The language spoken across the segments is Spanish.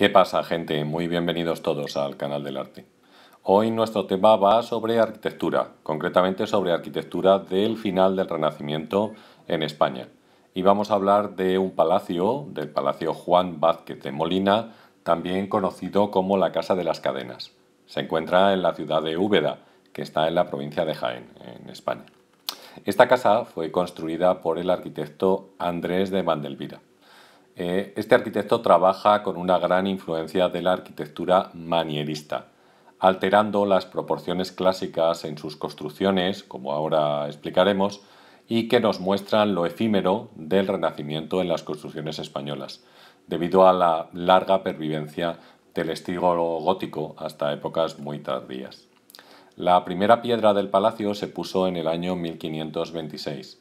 ¿Qué pasa gente? Muy bienvenidos todos al canal del arte. Hoy nuestro tema va sobre arquitectura, concretamente sobre arquitectura del final del Renacimiento en España. Y vamos a hablar de un palacio, del Palacio Juan Vázquez de Molina, también conocido como la Casa de las Cadenas. Se encuentra en la ciudad de Úbeda, que está en la provincia de Jaén, en España. Esta casa fue construida por el arquitecto Andrés de Vandelvira. Eh, este arquitecto trabaja con una gran influencia de la arquitectura manierista, alterando las proporciones clásicas en sus construcciones, como ahora explicaremos, y que nos muestran lo efímero del Renacimiento en las construcciones españolas, debido a la larga pervivencia del estilo gótico hasta épocas muy tardías. La primera piedra del palacio se puso en el año 1526,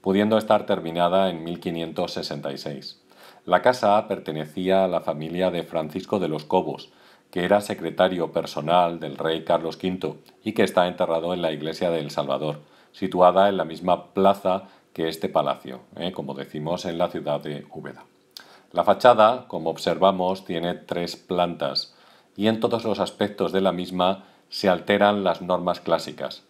pudiendo estar terminada en 1566. La casa pertenecía a la familia de Francisco de los Cobos, que era secretario personal del rey Carlos V y que está enterrado en la iglesia de El Salvador, situada en la misma plaza que este palacio, ¿eh? como decimos en la ciudad de Úbeda. La fachada, como observamos, tiene tres plantas y en todos los aspectos de la misma se alteran las normas clásicas.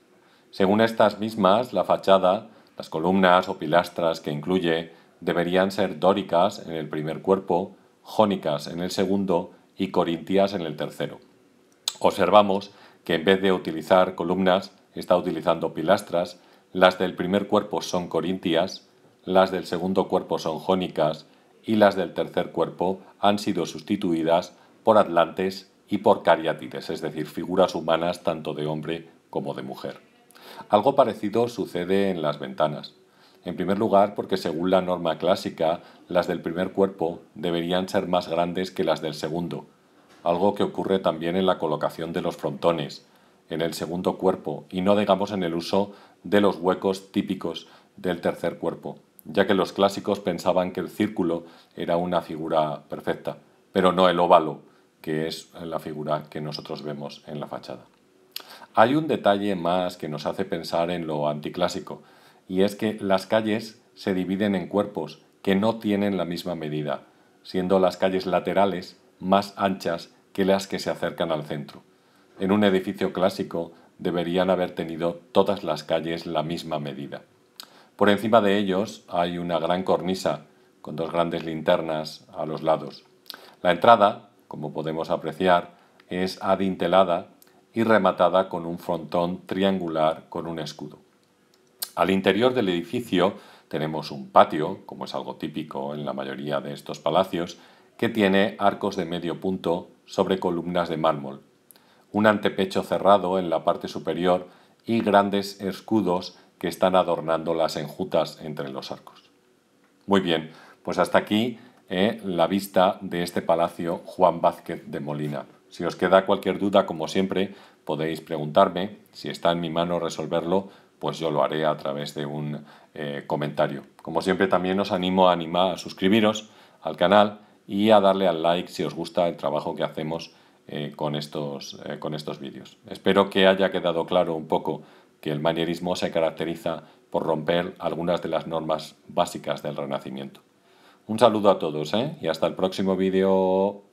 Según estas mismas, la fachada, las columnas o pilastras que incluye, deberían ser dóricas en el primer cuerpo, jónicas en el segundo y corintias en el tercero. Observamos que en vez de utilizar columnas, está utilizando pilastras, las del primer cuerpo son corintias, las del segundo cuerpo son jónicas y las del tercer cuerpo han sido sustituidas por atlantes y por cariátides, es decir, figuras humanas tanto de hombre como de mujer. Algo parecido sucede en las ventanas. En primer lugar, porque según la norma clásica, las del primer cuerpo deberían ser más grandes que las del segundo, algo que ocurre también en la colocación de los frontones, en el segundo cuerpo, y no digamos en el uso de los huecos típicos del tercer cuerpo, ya que los clásicos pensaban que el círculo era una figura perfecta, pero no el óvalo, que es la figura que nosotros vemos en la fachada. Hay un detalle más que nos hace pensar en lo anticlásico, y es que las calles se dividen en cuerpos que no tienen la misma medida, siendo las calles laterales más anchas que las que se acercan al centro. En un edificio clásico deberían haber tenido todas las calles la misma medida. Por encima de ellos hay una gran cornisa con dos grandes linternas a los lados. La entrada, como podemos apreciar, es adintelada y rematada con un frontón triangular con un escudo. Al interior del edificio tenemos un patio, como es algo típico en la mayoría de estos palacios, que tiene arcos de medio punto sobre columnas de mármol, un antepecho cerrado en la parte superior y grandes escudos que están adornando las enjutas entre los arcos. Muy bien, pues hasta aquí eh, la vista de este palacio Juan Vázquez de Molina. Si os queda cualquier duda, como siempre, podéis preguntarme. Si está en mi mano resolverlo, pues yo lo haré a través de un eh, comentario. Como siempre también os animo a animar a suscribiros al canal y a darle al like si os gusta el trabajo que hacemos eh, con, estos, eh, con estos vídeos. Espero que haya quedado claro un poco que el manierismo se caracteriza por romper algunas de las normas básicas del Renacimiento. Un saludo a todos y hasta el próximo vídeo.